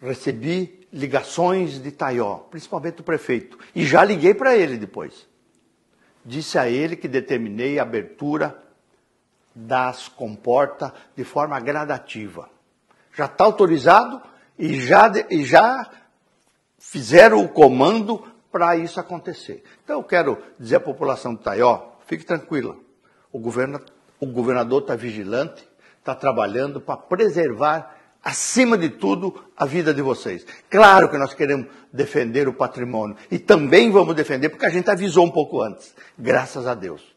recebi ligações de Taió, principalmente do prefeito, e já liguei para ele depois. Disse a ele que determinei a abertura das comportas de forma gradativa. Já está autorizado e já, e já fizeram o comando para isso acontecer. Então eu quero dizer à população de Taió, fique tranquila, o, governo, o governador está vigilante, está trabalhando para preservar acima de tudo, a vida de vocês. Claro que nós queremos defender o patrimônio. E também vamos defender, porque a gente avisou um pouco antes. Graças a Deus.